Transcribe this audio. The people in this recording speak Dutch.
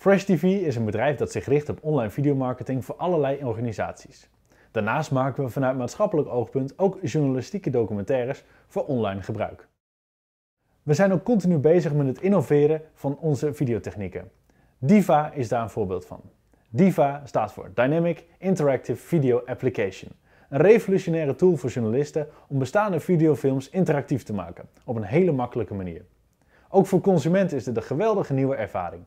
Fresh TV is een bedrijf dat zich richt op online videomarketing voor allerlei organisaties. Daarnaast maken we vanuit maatschappelijk oogpunt ook journalistieke documentaires voor online gebruik. We zijn ook continu bezig met het innoveren van onze videotechnieken. DIVA is daar een voorbeeld van. DIVA staat voor Dynamic Interactive Video Application. Een revolutionaire tool voor journalisten om bestaande videofilms interactief te maken, op een hele makkelijke manier. Ook voor consumenten is dit een geweldige nieuwe ervaring.